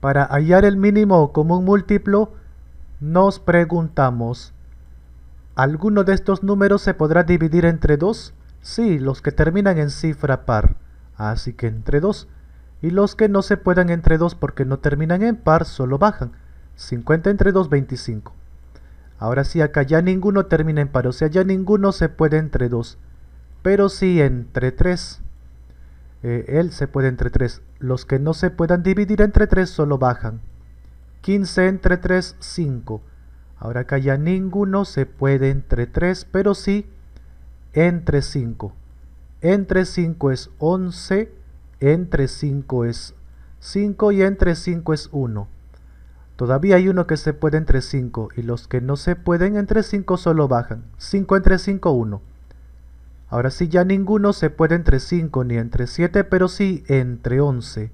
Para hallar el mínimo común múltiplo, nos preguntamos, ¿alguno de estos números se podrá dividir entre 2? Sí, los que terminan en cifra par, así que entre 2. Y los que no se puedan entre 2 porque no terminan en par, solo bajan. 50 entre 2, 25. Ahora sí, acá ya ninguno termina en par, o sea, ya ninguno se puede entre 2, pero sí entre 3. Eh, él se puede entre 3. Los que no se puedan dividir entre 3 solo bajan. 15 entre 3, 5. Ahora acá ya ninguno se puede entre 3, pero sí entre 5. Entre 5 es 11, entre 5 es 5 y entre 5 es 1. Todavía hay uno que se puede entre 5 y los que no se pueden entre 5 solo bajan. 5 entre 5, 1. Ahora sí ya ninguno se puede entre 5 ni entre 7, pero sí entre 11.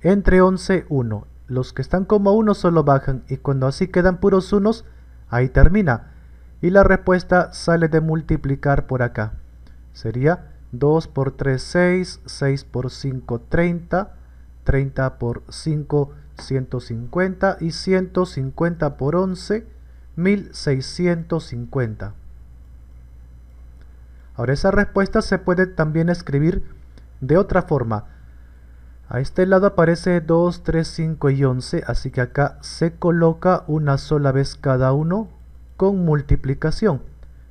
Entre 11, 1. Los que están como 1 solo bajan y cuando así quedan puros unos, ahí termina. Y la respuesta sale de multiplicar por acá. Sería 2 por 3, 6, 6 por 5, 30, 30 por 5, 150 y 150 por 11, 1650. Ahora esa respuesta se puede también escribir de otra forma. A este lado aparece 2, 3, 5 y 11, así que acá se coloca una sola vez cada uno con multiplicación.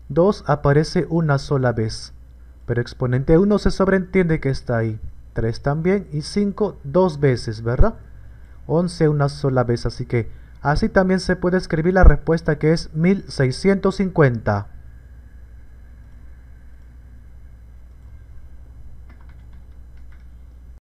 2 aparece una sola vez, pero exponente 1 se sobreentiende que está ahí. 3 también y 5 dos veces, ¿verdad? 11 una sola vez, así que así también se puede escribir la respuesta que es 1650.